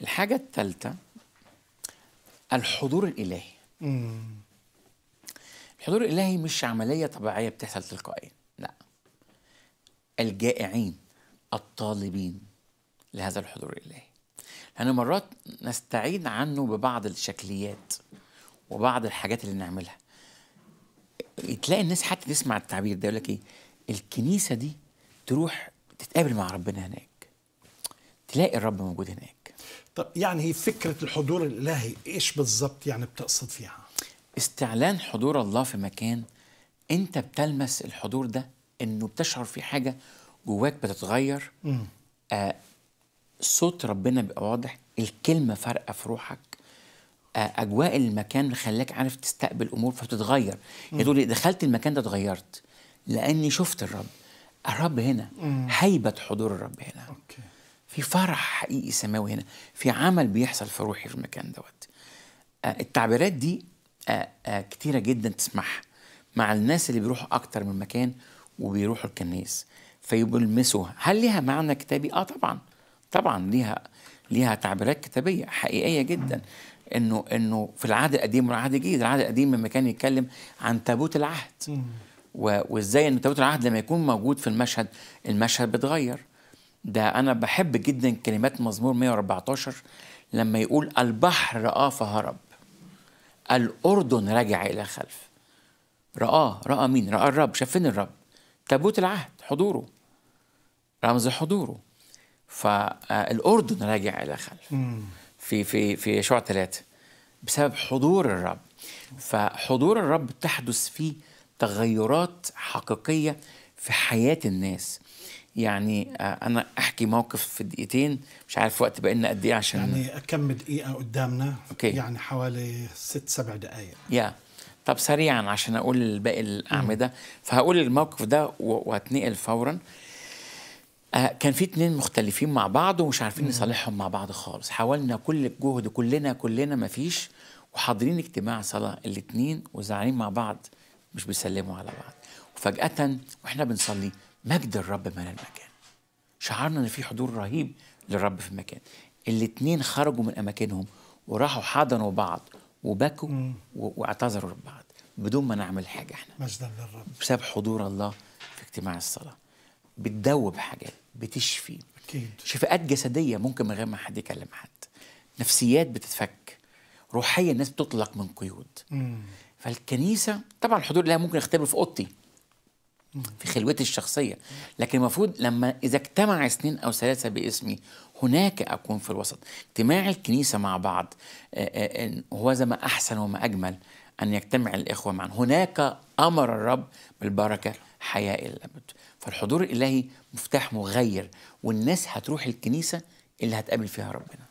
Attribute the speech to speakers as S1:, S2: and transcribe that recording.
S1: الحاجة الثالثة الحضور الإلهي الحضور الإلهي مش عملية طبيعية بتحصل تلقائيا لا الجائعين الطالبين لهذا الحضور الإلهي لأن مرات نستعيد عنه ببعض الشكليات وبعض الحاجات اللي نعملها تلاقي الناس حتى تسمع التعبير ده يقول لك ايه الكنيسه دي تروح تتقابل مع ربنا هناك تلاقي الرب موجود هناك طب يعني هي فكرة الحضور الإلهي إيش بالضبط يعني بتقصد فيها؟ استعلان حضور الله في مكان أنت بتلمس الحضور ده إنه بتشعر في حاجة جواك بتتغير آه صوت ربنا بيبقى واضح الكلمة فارقة في روحك آه، أجواء المكان خلاك عارف تستقبل أمور فبتتغير يا لي دخلت المكان ده اتغيرت لأني شفت الرب الرب هنا هيبة حضور الرب هنا أوكي. في فرح حقيقي سماوي هنا في عمل بيحصل في روحي في المكان دوت آه، التعبيرات دي آه، آه، كتيرة جدا تسمعها مع الناس اللي بيروحوا أكتر من مكان وبيروحوا الكنيس فيلمسوها هل ليها معنى كتابي؟ آه طبعا طبعا ليها ليها تعبيرات كتابية حقيقية جدا انه انه في العهد القديم والعهد الجديد، العهد القديم لما كان يتكلم عن تابوت العهد وازاي ان تابوت العهد لما يكون موجود في المشهد المشهد بيتغير ده أنا بحب جدا كلمات مزمور 114 لما يقول البحر رآه فهرب الأردن رجع إلى خلف رآه رأى مين؟ رأى الرب شاف فين الرب؟ تابوت العهد حضوره رمز حضوره فالأردن راجع إلى خلف في في في يشوع ثلاثة بسبب حضور الرب فحضور الرب تحدث فيه تغيرات حقيقية في حياة الناس يعني آه، انا احكي موقف في دقيقتين مش عارف وقت بقى لنا قد ايه عشان يعني كم دقيقه قدامنا أوكي. يعني حوالي ست سبع دقائق يا طب سريعا عشان اقول باقي الاعمده فهقول الموقف ده وهتنقل فورا آه كان في اتنين مختلفين مع بعض ومش عارفين نصالحهم مع بعض خالص حاولنا كل الجهد كلنا كلنا مفيش وحاضرين اجتماع صلاه الاتنين وزعلانين مع بعض مش بيسلموا على بعض فجأة واحنا بنصلي مجد الرب من المكان شعرنا ان في حضور رهيب للرب في المكان الاثنين خرجوا من اماكنهم وراحوا حضنوا بعض وبكوا واعتذروا لبعض بدون ما نعمل حاجه احنا مجدا للرب بسبب حضور الله في اجتماع الصلاه بتدوب حاجات بتشفي اكيد شفاءات جسديه ممكن من غير ما حد يكلم حد نفسيات بتتفك روحيا الناس بتطلق من قيود مم. فالكنيسه طبعا الحضور لها ممكن اختبره في اوضتي في خلوتي الشخصيه لكن المفروض لما اذا اجتمع اثنين او ثلاثه باسمي هناك اكون في الوسط اجتماع الكنيسه مع بعض آه، آه، هو ما احسن وما اجمل ان يجتمع الاخوه معا هناك امر الرب بالبركه حياه الى الابد فالحضور الالهي مفتاح مغير والناس هتروح الكنيسه اللي هتقابل فيها ربنا